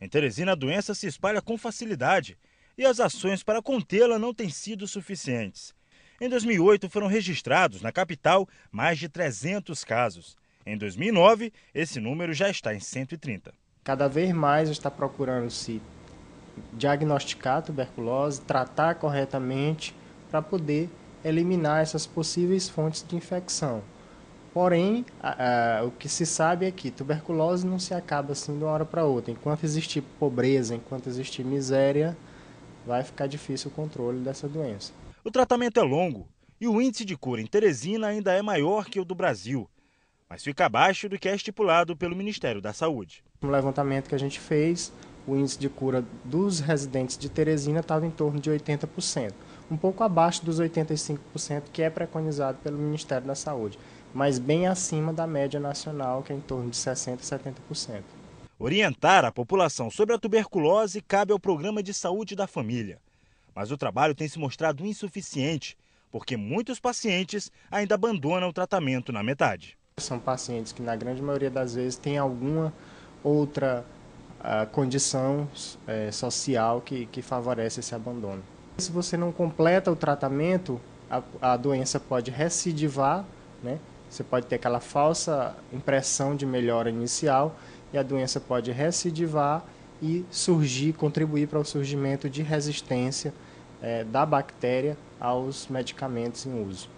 Em Teresina, a doença se espalha com facilidade e as ações para contê-la não têm sido suficientes. Em 2008, foram registrados na capital mais de 300 casos. Em 2009, esse número já está em 130. Cada vez mais está procurando se diagnosticar a tuberculose, tratar corretamente para poder eliminar essas possíveis fontes de infecção. Porém, a, a, o que se sabe é que tuberculose não se acaba assim de uma hora para outra. Enquanto existir pobreza, enquanto existir miséria, vai ficar difícil o controle dessa doença. O tratamento é longo e o índice de cura em Teresina ainda é maior que o do Brasil, mas fica abaixo do que é estipulado pelo Ministério da Saúde. no levantamento que a gente fez o índice de cura dos residentes de Teresina estava em torno de 80%, um pouco abaixo dos 85% que é preconizado pelo Ministério da Saúde, mas bem acima da média nacional, que é em torno de 60% a 70%. Orientar a população sobre a tuberculose cabe ao Programa de Saúde da Família. Mas o trabalho tem se mostrado insuficiente, porque muitos pacientes ainda abandonam o tratamento na metade. São pacientes que, na grande maioria das vezes, têm alguma outra a condição é, social que, que favorece esse abandono. Se você não completa o tratamento, a, a doença pode recidivar, né? Você pode ter aquela falsa impressão de melhora inicial e a doença pode recidivar e surgir, contribuir para o surgimento de resistência é, da bactéria aos medicamentos em uso.